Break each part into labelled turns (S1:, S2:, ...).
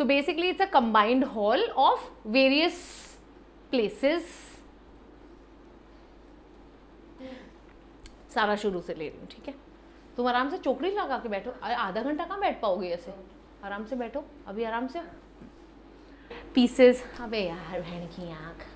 S1: So basically it's a combined hall of various places सारा शुरू से ले रही हूँ ठीक है तुम आराम से चौकड़ी लगा के बैठो आधा घंटा कहाँ बैठ पाओगे ऐसे आराम से बैठो अभी आराम से पीसेस अबे यार बहन की आँख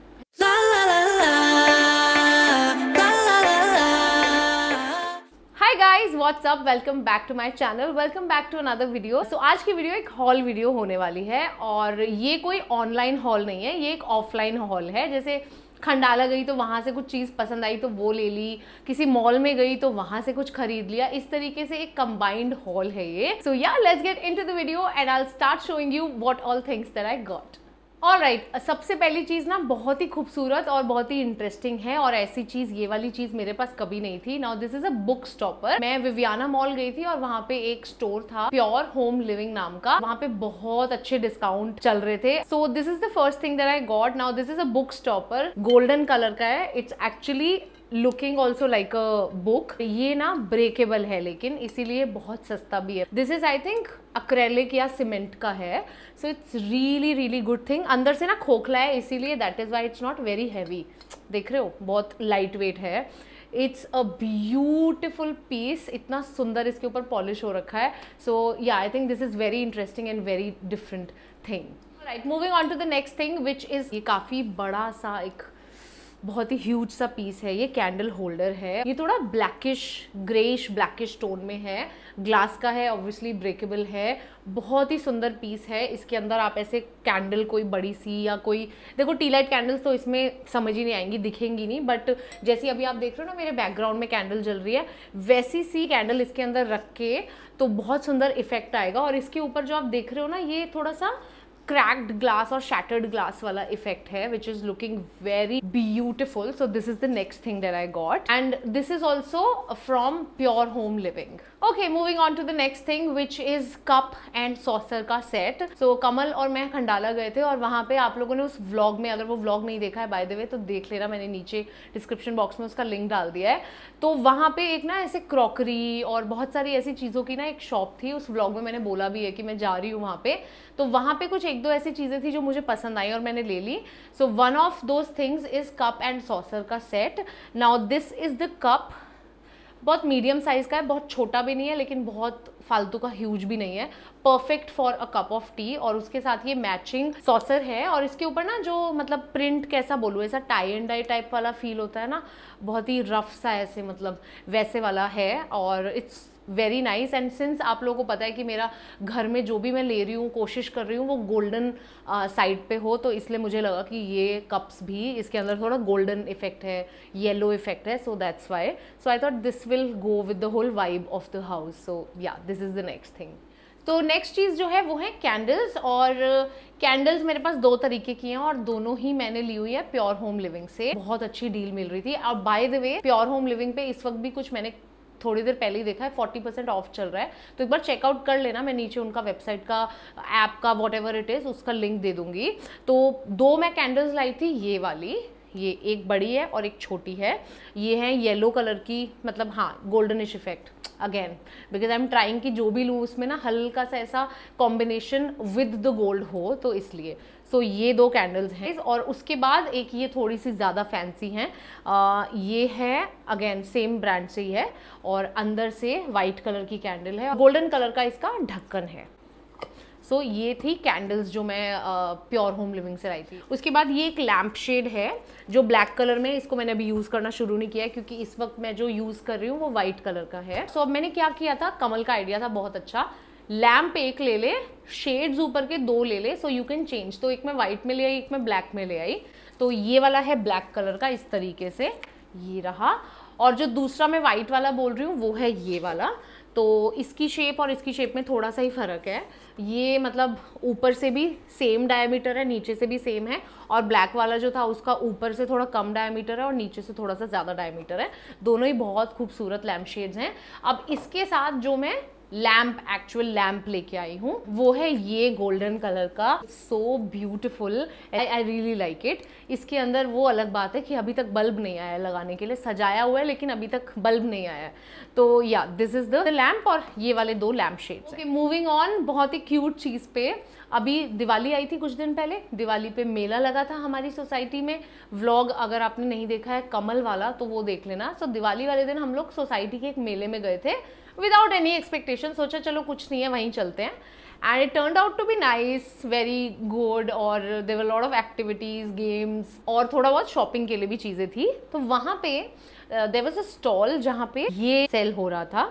S1: guys what's up welcome back to my channel welcome back to another video so आज की वीडियो एक हॉल वीडियो होने वाली है और ये कोई ऑनलाइन हॉल नहीं है ये एक ऑफलाइन हॉल है जैसे खंडाला गई तो वहाँ से कुछ चीज़ पसंद आई तो वो ले ली किसी मॉल में गई तो वहाँ से कुछ खरीद लिया इस तरीके से एक कंबाइंड हॉल है ये so yeah let's get to the video and I start showing you what all things that I got all right right, uh, सबसे पहली चीज़ ना बहुत ही खूबसूरत और बहुत ही इंटरेस्टिंग है और ऐसी चीज़ ये वाली चीज़ मेरे पास कभी नहीं थी now this is a book stopper मैं विवियाना मॉल गई थी और वहाँ पे एक स्टोर था प्योर होम लिविंग नाम का वहाँ पे बहुत अच्छे डिस्काउंट चल रहे थे so this is the first thing that I got now this is a book stopper golden colour का है it's actually looking also like a book ये ना ब्रेकेबल है लेकिन इसीलिए बहुत सस्ता भी है this is I think acrylic या सीमेंट का है so it's really really good thing अंदर से ना खोखला है इसीलिए that is why it's not very heavy देख रहे हो बहुत लाइट वेट है इट्स अ ब्यूटिफुल पीस इतना सुंदर इसके ऊपर पॉलिश हो रखा है so yeah I think this is very interesting and very different thing right moving on to the next thing which is ये काफ़ी बड़ा सा एक बहुत ही ह्यूज सा पीस है ये कैंडल होल्डर है ये थोड़ा ब्लैकिश ग्रेश ब्लैकिश टोन में है ग्लास का है ऑब्वियसली ब्रेकेबल है बहुत ही सुंदर पीस है इसके अंदर आप ऐसे कैंडल कोई बड़ी सी या कोई देखो टी लाइट कैंडल्स तो इसमें समझ ही नहीं आएंगी दिखेंगी नहीं बट जैसी अभी आप देख रहे हो ना मेरे बैकग्राउंड में कैंडल जल रही है वैसी सी कैंडल इसके अंदर रख के तो बहुत सुंदर इफेक्ट आएगा और इसके ऊपर जो आप देख रहे हो ना ये थोड़ा सा क्रैक्ड ग्लास और शैटर्ड ग्लास वाला इफेक्ट है which is looking very beautiful so this is the next thing that I got and this is also from pure home living okay moving on to the next thing which is cup and saucer का set so so, Kamal और मैं खंडाला गए थे और वहाँ पे आप लोगों ने उस व्लॉग में अगर वो व्लॉग नहीं देखा है बाय द वे तो देख लेना मैंने नीचे डिस्क्रिप्शन बॉक्स में उसका लिंक डाल दिया है तो वहाँ पे एक ना ऐसे क्रॉकरी और बहुत सारी ऐसी चीज़ों की ना एक शॉप थी उस व्लॉग में मैंने बोला भी है कि मैं जा रही हूँ वहाँ पे तो वहाँ पे कुछ एक दो ऐसी चीज़ें थी जो मुझे पसंद आई और मैंने ले ली so one of those things is cup and saucer का set now this is the cup बहुत मीडियम साइज़ का है बहुत छोटा भी नहीं है लेकिन बहुत फालतू का ह्यूज भी नहीं है perfect for a cup of tea और उसके साथ ये मैचिंग सॉसर है और इसके ऊपर ना जो मतलब प्रिंट कैसा बोलूँ ऐसा टाई एंड डाई टाइप वाला फील होता है ना बहुत ही रफ सा ऐसे मतलब वैसे वाला है और it's very nice and since आप लोगों को पता है कि मेरा घर में जो भी मैं ले रही हूँ कोशिश कर रही हूँ वो गोल्डन साइड uh, पे हो तो इसलिए मुझे लगा कि ये कप्स भी इसके अंदर थोड़ा गोल्डन इफेक्ट है येलो इफेक्ट है so that's why so I thought this will go with the whole vibe of the house so yeah this is the next thing तो नेक्स्ट चीज़ जो है वो है कैंडल्स और कैंडल्स uh, मेरे पास दो तरीके की हैं और दोनों ही मैंने ली हुई है प्योर होम लिविंग से बहुत अच्छी डील मिल रही थी और by the way pure home living पे इस वक्त भी कुछ मैंने थोड़ी देर पहले ही देखा है फोर्टी परसेंट ऑफ चल रहा है तो एक बार चेकआउट कर लेना मैं नीचे उनका वेबसाइट का ऐप का वॉट एवर इट इज़ उसका लिंक दे दूँगी तो दो मैं कैंडल्स लाई थी ये वाली ये एक बड़ी है और एक छोटी है ये है येलो कलर की मतलब हाँ goldenish effect again because I am trying कि जो भी लूँ उसमें ना हल्का सा ऐसा कॉम्बिनेशन विद द गोल्ड हो तो इसलिए सो तो ये दो कैंडल्स हैं और उसके बाद एक ये थोड़ी सी ज़्यादा फैंसी हैं ये है अगेन सेम ब्रांड से ही है और अंदर से वाइट कलर की कैंडल है गोल्डन कलर का इसका ढक्कन है सो so, ये थी कैंडल्स जो मैं प्योर होम लिविंग से लाई थी उसके बाद ये एक लैम्प शेड है जो ब्लैक कलर में इसको मैंने अभी यूज़ करना शुरू नहीं किया क्योंकि इस वक्त मैं जो यूज़ कर रही हूँ वो वाइट कलर का है सो so, अब मैंने क्या किया था कमल का आइडिया था बहुत अच्छा लैम्प एक ले ले शेड्स ऊपर के दो ले ले सो यू कैन चेंज तो एक मैं वाइट में ले आई एक मैं ब्लैक में ले आई तो ये वाला है ब्लैक कलर का इस तरीके से ये रहा और जो दूसरा मैं वाइट वाला बोल रही हूँ वो है ये वाला तो इसकी शेप और इसकी शेप में थोड़ा सा ही फ़र्क है ये मतलब ऊपर से भी सेम डायमीटर है नीचे से भी सेम है और ब्लैक वाला जो था उसका ऊपर से थोड़ा कम डायमीटर है और नीचे से थोड़ा सा ज़्यादा डायमीटर है दोनों ही बहुत खूबसूरत लैम्प शेड्स हैं अब इसके साथ जो मैं लैम्प एक्चुअल लैम्प लेके आई हूँ वो है ये गोल्डन कलर का so beautiful I really like it इसके अंदर वो अलग बात है कि अभी तक बल्ब नहीं आया लगाने के लिए सजाया हुआ है लेकिन अभी तक बल्ब नहीं आया है तो या दिस इज़ द लैम्प और ये वाले दो लैम्प शेड्स मूविंग ऑन बहुत ही क्यूट चीज़ पे अभी दिवाली आई थी कुछ दिन पहले दिवाली पे मेला लगा था हमारी सोसाइटी में व्लॉग अगर आपने नहीं देखा है कमल वाला तो वो देख लेना सो so, दिवाली वाले दिन हम लोग सोसाइटी के एक मेले में गए थे विदाउट एनी एक्सपेक्टेशन सोचा चलो कुछ नहीं है वहीं चलते हैं and it turn out to be nice very good और there lot of activities games और थोड़ा बहुत शॉपिंग के लिए भी चीज़ें थी तो वहाँ पे देर वॉज अ स्टॉल जहाँ पे ये सेल हो रहा था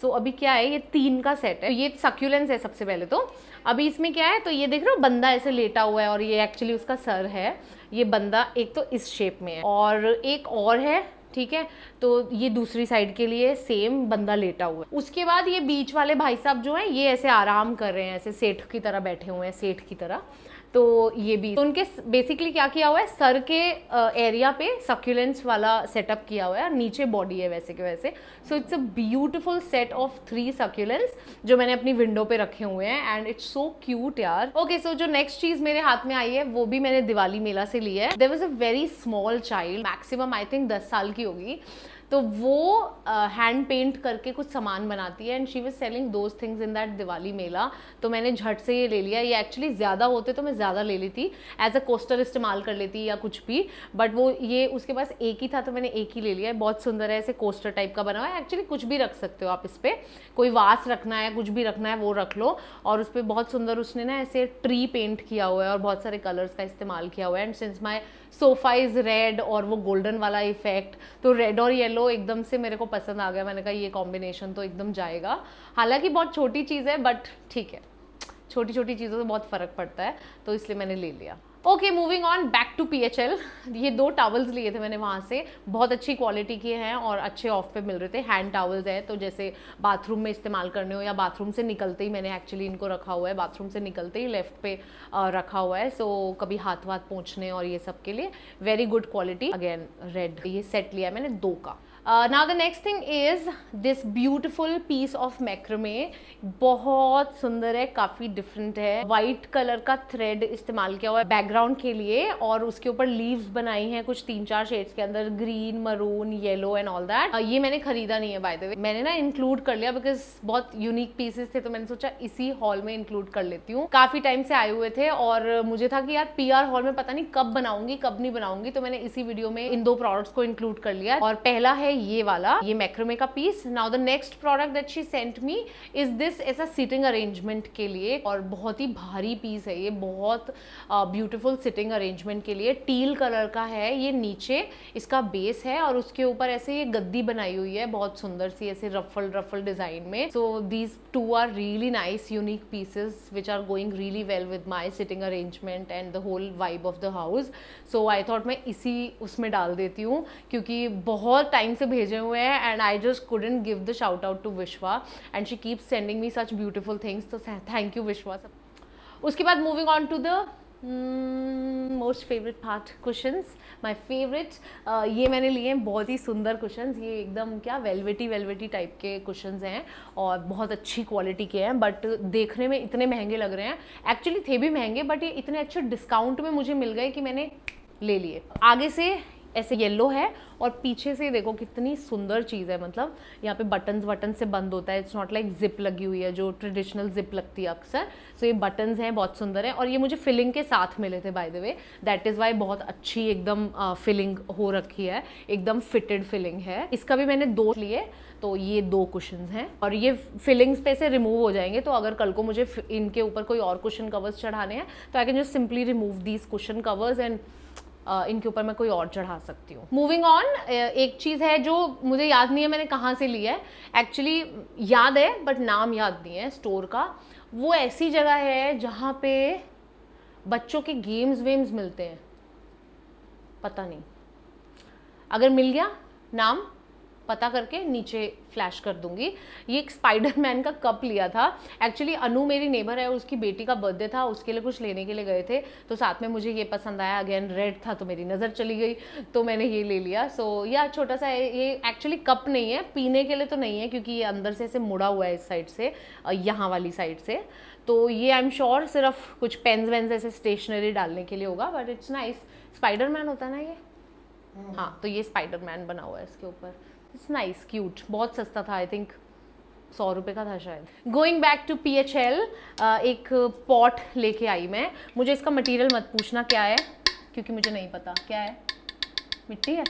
S1: सो so, अभी क्या है ये तीन का सेट है ये सक्यूलेंस है सबसे पहले तो अभी इसमें क्या है तो ये देख रहे हो बंदा ऐसे लेटा हुआ है और ये एक्चुअली उसका सर है ये बंदा एक तो इस शेप में है और एक और है ठीक है तो ये दूसरी साइड के लिए सेम बंदा लेटा हुआ है उसके बाद ये बीच वाले भाई साहब जो हैं ये ऐसे आराम कर रहे हैं ऐसे सेठ की तरह बैठे हुए हैं सेठ की तरह तो ये भी तो उनके बेसिकली क्या किया हुआ है सर के एरिया पे सक्यूलेंस वाला सेटअप किया हुआ है और नीचे बॉडी है वैसे के वैसे so it's a beautiful set of three succulents जो मैंने अपनी विंडो पे रखे हुए हैं एंड इट्स सो क्यूट यार ओके okay, सो so जो नेक्स्ट चीज मेरे हाथ में आई है वो भी मैंने दिवाली मेला से ली है there was a very small child maximum I think दस साल की होगी तो वो हैंड uh, पेंट करके कुछ सामान बनाती है and she was selling those things in that Diwali mela तो मैंने झट से ये ले लिया ये एक्चुअली ज़्यादा होते तो मैं ज़्यादा ले लेती एज अ कोस्टर इस्तेमाल कर लेती या कुछ भी बट वो ये उसके पास एक ही था तो मैंने एक ही ले लिया बहुत सुंदर है ऐसे कोस्टर टाइप का बना हुआ है एक्चुअली कुछ भी रख सकते हो आप इस पर कोई वास रखना है कुछ भी रखना है वो रख लो और उस पर बहुत सुंदर उसने ना ऐसे ट्री पेंट किया हुआ है और बहुत सारे कलर्स का इस्तेमाल किया हुआ है and since my sofa is red और वो गोल्डन वाला इफेक्ट तो रेड और येलो येलो एकदम से मेरे को पसंद आ गया मैंने कहा ये कॉम्बिनेशन तो एकदम जाएगा हालांकि बहुत छोटी चीज़ है बट ठीक है छोटी छोटी चीज़ों से बहुत फ़र्क पड़ता है तो इसलिए मैंने ले लिया okay moving on back to P H L ये दो टावल्स लिए थे मैंने वहाँ से बहुत अच्छी क्वालिटी के हैं और अच्छे ऑफ पे मिल रहे थे हैंड टावल्स हैं तो जैसे बाथरूम में इस्तेमाल करने हो या बाथरूम से निकलते ही मैंने एक्चुअली इनको रखा हुआ है बाथरूम से निकलते ही लेफ्ट पे रखा हुआ है सो so, कभी हाथ वाथ पहुँचने और ये सब के लिए very good quality again red ये सेट लिया मैंने दो का Uh, now the next thing is this beautiful piece of macrame बहुत सुंदर है काफ़ी डिफरेंट है वाइट कलर का थ्रेड इस्तेमाल किया हुआ है बैकग्राउंड के लिए और उसके ऊपर लीव्स बनाई हैं कुछ तीन चार शेड्स के अंदर green maroon yellow and all that ये मैंने खरीदा नहीं है बाय द वे मैंने ना इंक्लूड कर लिया बिकॉज बहुत यूनिक पीसेस थे तो मैंने सोचा इसी हॉल में इंक्लूड कर लेती हूँ काफ़ी टाइम से आए हुए थे और मुझे था कि यार पी हॉल में पता नहीं कब बनाऊंगी कब नहीं बनाऊंगी तो मैंने इसी वीडियो में इन दो प्रोडक्ट्स को इंक्लूड कर लिया और पहला है है ये वाला ये मैक्रोमे का piece now the next product that she sent me is this as a sitting arrangement के लिए और बहुत ही भारी पीस है ये बहुत ब्यूटिफुल सिटिंग अरेंजमेंट के लिए टील कलर का है ये नीचे इसका बेस है और उसके ऊपर ऐसे ये गद्दी बनाई हुई है बहुत सुंदर सी ऐसे रफल रफल डिजाइन में so these two are really nice unique pieces which are going really well with my sitting arrangement and the whole vibe of the house so I thought मैं इसी उसमें डाल देती हूँ क्योंकि बहुत टाइम से भेजे हुए हैं and I just couldn't give the shout out to Vishwa and she keep sending me such beautiful things तो थैंक यू विश्वा उसके बाद moving on to the most favourite part cushion my favourite ये मैंने लिए हैं बहुत ही सुंदर क्वेश्चन ये एकदम क्या वेलवेटी वेलवेटी टाइप के क्वेश्चन हैं और बहुत अच्छी क्वालिटी के हैं बट देखने में इतने महंगे लग रहे हैं एक्चुअली थे भी महंगे बट ये इतने अच्छे डिस्काउंट में मुझे मिल गए कि मैंने ले लिए आगे से ऐसे येलो है और पीछे से देखो कितनी सुंदर चीज़ है मतलब यहाँ पे बटन्स बटन से बंद होता है इट्स नॉट लाइक जिप लगी हुई है जो ट्रेडिशनल जिप लगती है अक्सर सो ये बटन्स हैं बहुत सुंदर हैं और ये मुझे फिलिंग के साथ मिले थे by the way that is why बहुत अच्छी एकदम फिलिंग हो रखी है एकदम फिटेड फिलिंग है इसका भी मैंने दो लिए तो ये दो कुशन हैं और ये फिलिंग्स पे से रिमूव हो जाएंगे तो अगर कल को मुझे इनके ऊपर कोई और कुशन कवर्स चढ़ाने हैं तो I can just simply remove these cushion covers and इनके ऊपर मैं कोई और चढ़ा सकती हूँ मूविंग ऑन एक चीज़ है जो मुझे याद नहीं है मैंने कहाँ से लिया है एक्चुअली याद है बट नाम याद नहीं है स्टोर का वो ऐसी जगह है जहाँ पे बच्चों के गेम्स वेम्स मिलते हैं पता नहीं अगर मिल गया नाम पता करके नीचे फ्लैश कर दूंगी ये एक स्पाइडर मैन का कप लिया था एक्चुअली अनु मेरी नेबर है उसकी बेटी का बर्थडे था उसके लिए कुछ लेने के लिए गए थे तो साथ में मुझे ये पसंद आया अगेन रेड था तो मेरी नज़र चली गई तो मैंने ये ले लिया सो so, या छोटा सा ये एक्चुअली कप नहीं है पीने के लिए तो नहीं है क्योंकि ये अंदर से ऐसे मुड़ा हुआ है इस साइड से यहाँ वाली साइड से तो ये आई एम श्योर सिर्फ कुछ पेन्स वेन्स ऐसे स्टेशनरी डालने के लिए होगा but it's nice Spider Man होता है ना ये हम्म। हाँ तो ये स्पाइडर मैन बना हुआ है इसके ऊपर इट्स नाइस क्यूट बहुत सस्ता था आई थिंक सौ रुपये का था शायद going back to P H L एक पॉट लेके आई मैं मुझे इसका मटेरियल मत पूछना क्या है क्योंकि मुझे नहीं पता क्या है मिट्टी है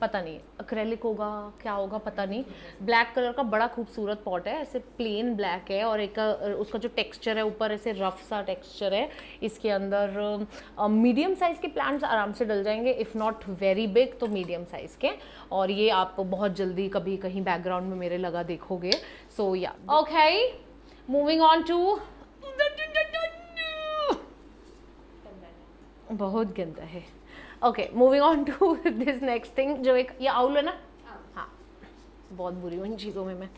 S1: पता नहीं अक्रेलिक होगा क्या होगा पता नहीं ब्लैक कलर का बड़ा खूबसूरत पॉट है ऐसे प्लेन ब्लैक है और एक उसका जो टेक्सचर है ऊपर ऐसे रफ सा टेक्सचर है इसके अंदर मीडियम साइज़ के प्लांट्स आराम से डल जाएंगे इफ़ नॉट वेरी बिग तो मीडियम साइज़ के और ये आप बहुत जल्दी कभी कहीं बैकग्राउंड में मेरे लगा देखोगे सो या ओके मूविंग ऑन टू बहुत गंदा है okay moving on to this next thing जो एक ये आउल है ना हाँ, हाँ। बहुत बुरी हूँ इन चीज़ों में मैं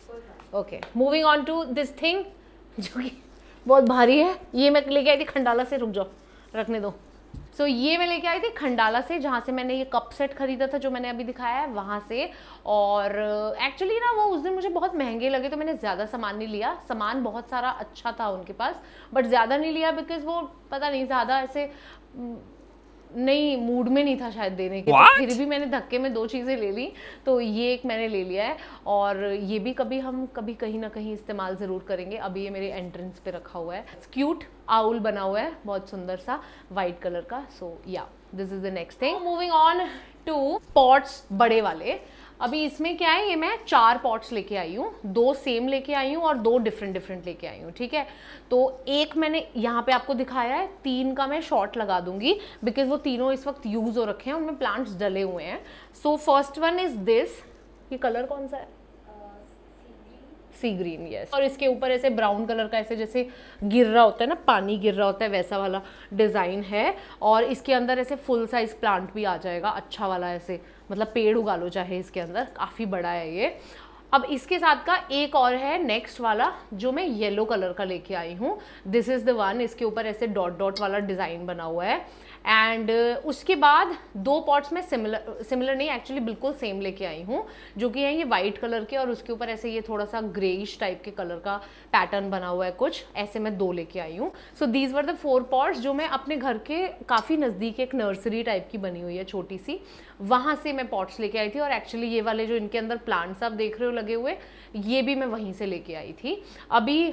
S1: okay moving on to this thing जो कि बहुत भारी है ये मैं लेके आई थी खंडाला से रुक जाओ रखने दो सो so, ये मैं लेके आई थी खंडाला से जहाँ से मैंने ये कप सेट खरीदा था जो मैंने अभी दिखाया है वहाँ से और एक्चुअली ना वो उस दिन मुझे बहुत महंगे लगे तो मैंने ज़्यादा सामान नहीं लिया सामान बहुत सारा अच्छा था उनके पास बट ज़्यादा नहीं लिया बिकॉज़ वो पता नहीं ज़्यादा ऐसे नहीं मूड में नहीं था शायद देने के तो फिर भी मैंने धक्के में दो चीज़ें ले ली तो ये एक मैंने ले लिया है और ये भी कभी हम कभी कहीं ना कहीं इस्तेमाल ज़रूर करेंगे अभी ये मेरे एंट्रेंस पे रखा हुआ है क्यूट आउल बना हुआ है बहुत सुंदर सा वाइट कलर का so yeah this is the next thing moving on to pots बड़े वाले अभी इसमें क्या है ये मैं चार पॉट्स लेके आई हूँ दो सेम लेके आई हूँ और दो डिफरेंट डिफरेंट लेके आई हूँ ठीक है तो एक मैंने यहाँ पे आपको दिखाया है तीन का मैं शॉर्ट लगा दूंगी बिकॉज वो तीनों इस वक्त यूज़ हो रखे हैं उनमें प्लांट्स डले हुए हैं so first one is this ये कलर कौन सा है सी ग्रीन ये और इसके ऊपर ऐसे ब्राउन कलर का ऐसे जैसे गिर रहा होता है ना पानी गिर रहा होता है वैसा वाला डिज़ाइन है और इसके अंदर ऐसे फुल साइज़ प्लांट भी आ जाएगा अच्छा वाला ऐसे मतलब पेड़ उगा लो चाहे इसके अंदर काफ़ी बड़ा है ये अब इसके साथ का एक और है नेक्स्ट वाला जो मैं येलो कलर का लेके आई हूँ दिस इज़ द वन इसके ऊपर ऐसे डॉट डॉट वाला डिज़ाइन बना हुआ है एंड uh, उसके बाद दो पॉट्स में सिमिलर सिमिलर नहीं एक्चुअली बिल्कुल सेम लेके आई हूँ जो कि है ये वाइट कलर के और उसके ऊपर ऐसे ये थोड़ा सा ग्रेइश टाइप के कलर का पैटर्न बना हुआ है कुछ ऐसे मैं दो लेके आई हूँ so these were the four pots जो मैं अपने घर के काफ़ी नज़दीक एक नर्सरी टाइप की बनी हुई है छोटी सी वहाँ से मैं पॉट्स लेके आई थी और एक्चुअली ये वाले जो इनके अंदर प्लांट्स आप देख रहे हो लगे हुए ये भी मैं वहीं से लेके आई थी अभी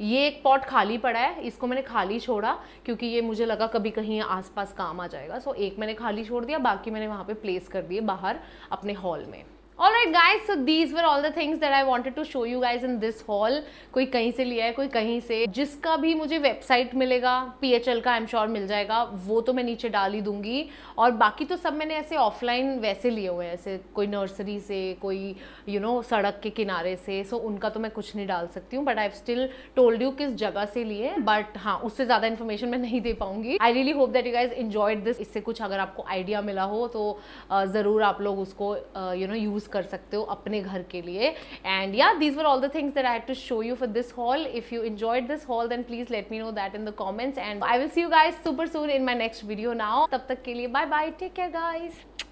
S1: ये एक पॉट खाली पड़ा है इसको मैंने खाली छोड़ा क्योंकि ये मुझे लगा कभी कहीं आसपास काम आ जाएगा सो एक मैंने खाली छोड़ दिया बाकी मैंने वहाँ पे प्लेस कर दिए बाहर अपने हॉल में alright guys, so these were all the things that I wanted to show you guys in this hall कोई कहीं से लिया है कोई कहीं से जिसका भी मुझे वेबसाइट मिलेगा पी एच एल का आई एम श्योर मिल जाएगा वो तो मैं नीचे डाल ही दूंगी और बाकी तो सब मैंने ऐसे ऑफलाइन वैसे लिए हुए हैं ऐसे कोई नर्सरी से कोई यू you नो know, सड़क के किनारे से सो so उनका तो मैं कुछ नहीं डाल सकती हूँ but I still told you किस जगह से लिए बट हाँ उससे ज़्यादा इन्फॉर्मेशन मैं नहीं दे पाऊंगी I really hope that you guys enjoyed this इससे कुछ अगर आपको आइडिया मिला हो तो ज़रूर आप लोग उसको यू नो यूज़ यूज़ कर सकते हो अपने घर के लिए and yeah these were all the things that I have to show you for this hall if you enjoyed this hall then please let me know that in the comments and I will see you guys super soon in my next video now तब तक के लिए bye bye take care guys